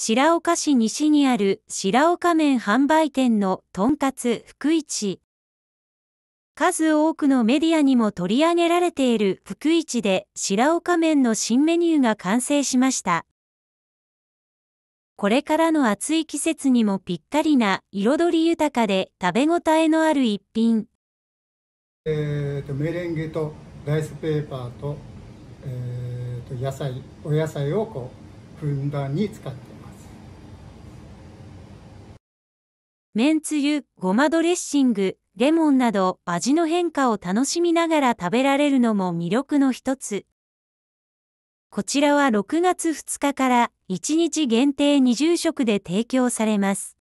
白岡市西にある白岡麺販売店のとんかつ福一。数多くのメディアにも取り上げられている福一で白岡麺の新メニューが完成しました。これからの暑い季節にもぴったりな彩り豊かで食べ応えのある一品。えーと、メレンゲとライスペーパーと,、えーと野菜お野菜をこうふんだんに使ってめんつゆ、ごまドレッシング、レモンなど味の変化を楽しみながら食べられるのも魅力の一つ。こちらは6月2日から1日限定20食で提供されます。